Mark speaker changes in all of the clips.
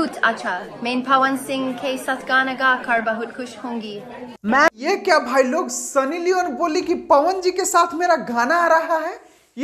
Speaker 1: बहुत अच्छा मेन पवन सिंह के साथ गाना गा कर बहुत खुश होंगी मैं ये क्या भाई लोग सनी लियोन बोली कि पवन जी के साथ मेरा गाना आ रहा है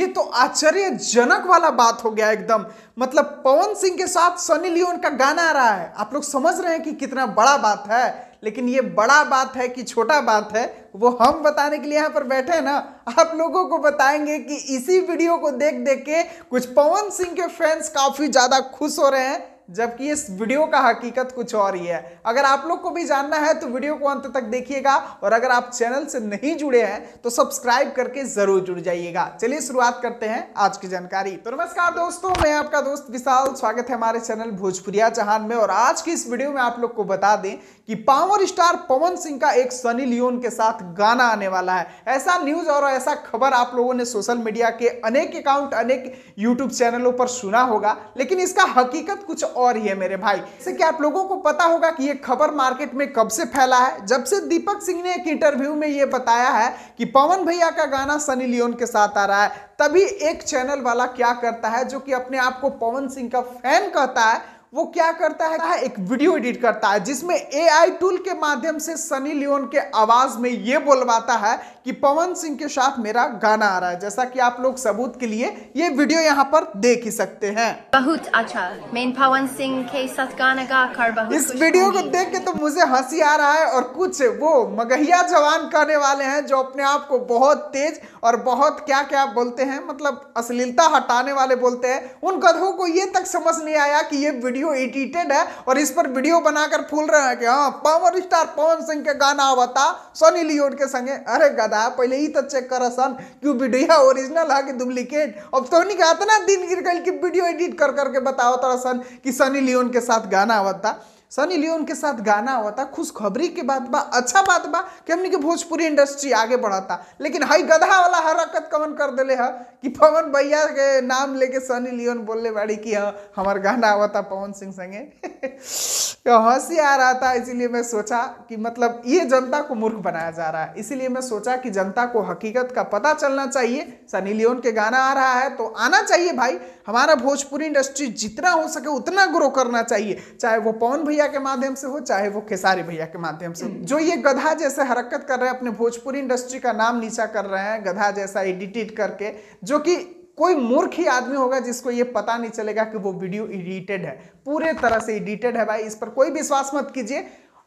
Speaker 1: ये तो आश्चर्यजनक वाला बात हो गया एकदम मतलब पवन सिंह के साथ सनी लियोन का गाना आ रहा है आप लोग समझ रहे हैं कि कितना बड़ा बात है लेकिन ये बड़ा बात है कि छोटा बात है वो हम बताने के लिए यहाँ पर बैठे हैं ना आप लोगों को बताएंगे कि इसी वीडियो को देख देख के कुछ पवन सिंह के फैंस काफ़ी ज़्यादा खुश हो रहे हैं जबकि इस वीडियो का हकीकत कुछ और ही है अगर आप लोग को भी जानना है तो वीडियो को अंत तक देखिएगा और अगर आप चैनल से नहीं जुड़े हैं तो सब्सक्राइब करके जरूर जुड़ जाइएगा चलिए शुरुआत करते हैं आज की जानकारी तो नमस्कार दोस्तों मैं आपका दोस्त विशाल स्वागत है हमारे चैनल भोजपुरिया जहान में और आज की इस वीडियो में आप लोग को बता दें कि पावर स्टार पवन सिंह का एक सनी लियोन के साथ गाना आने वाला है ऐसा न्यूज और ऐसा खबर आप लोगों ने सोशल मीडिया के अनेक अकाउंट अनेक यूट्यूब चैनलों पर सुना होगा लेकिन इसका हकीकत कुछ और ही है मेरे भाई जैसे कि आप लोगों को पता होगा कि ये खबर मार्केट में कब से फैला है जब से दीपक सिंह ने एक इंटरव्यू में ये बताया है कि पवन भैया का गाना सनी लियोन के साथ आ रहा है तभी एक चैनल वाला क्या करता है जो कि अपने आप को पवन सिंह का फैन कहता है वो क्या करता है एक वीडियो एडिट करता है जिसमें एआई टूल के माध्यम से सनी लियोन के आवाज में ये बोलवाता है कि पवन सिंह के साथ मेरा गाना आ रहा है जैसा कि आप लोग सबूत के लिए ये वीडियो यहाँ पर देख ही सकते हैं बहुत अच्छा मैं पवन सिंह के साथ गाना गा कर बहुत इस वीडियो को देख के तो मुझे हंसी आ रहा है और कुछ वो मगहिया जवान करने वाले हैं जो अपने आप को बहुत तेज और बहुत क्या क्या बोलते हैं मतलब अश्लीलता हटाने वाले बोलते हैं उन गधों को ये तक समझ नहीं आया कि ये वीडियो वीडियो एडिटेड है और इस पर वीडियो बनाकर फूल रहे हैं कि हाँ पावर स्टार पवन सिंह के गाना बता सोनी लियोड के संगे अरे गदा पहले ही तो चेक कर सन कि वीडियो ओरिजिनल है कि डुप्लीकेट अब सोनी का इतना दिन गिर गई कि वीडियो एडिट कर करके बताओ तरह सन कि सनी लियोन के साथ गाना बता सनी लियोन के साथ गाना हुआ था खुशखबरी के बात बा अच्छा बात बा कि हमने के भोजपुरी इंडस्ट्री आगे बढ़ाता लेकिन हई गधा वाला हरकत कमन कर दिले है कि पवन भैया के नाम लेके सनी लियोन बोलने बाड़ी कि हाँ हमारे गाना हुआ था पवन सिंह संगे तो हंसी आ रहा था इसीलिए मैं सोचा कि मतलब ये जनता को मूर्ख बनाया जा रहा है इसीलिए मैं सोचा कि जनता को हकीकत का पता चलना चाहिए सनी लियोन के गाना आ रहा है तो आना चाहिए भाई हमारा भोजपुरी इंडस्ट्री जितना हो सके उतना ग्रो करना चाहिए चाहे वो पवन भैया के माध्यम से हो चाहे वो खेसारी भैया के माध्यम से हम्म। जो ये गधा जैसे हरकत कर रहे हैं अपने भोजपुरी इंडस्ट्री का नाम नीचा कर रहे हैं गधा जैसा एडिटेड करके जो कि कोई मूर्ख ही आदमी होगा जिसको ये पता नहीं चलेगा कि वो वीडियो एडिटेड है पूरे तरह से एडिटेड है भाई इस पर कोई विश्वास मत कीजिए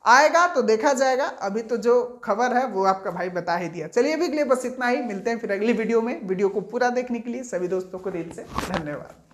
Speaker 1: आएगा तो देखा जाएगा अभी तो जो खबर है वो आपका भाई बता ही दिया चलिए अभी के लिए बस इतना ही मिलते हैं फिर अगली वीडियो में वीडियो को पूरा देखने के लिए सभी दोस्तों को दिल से धन्यवाद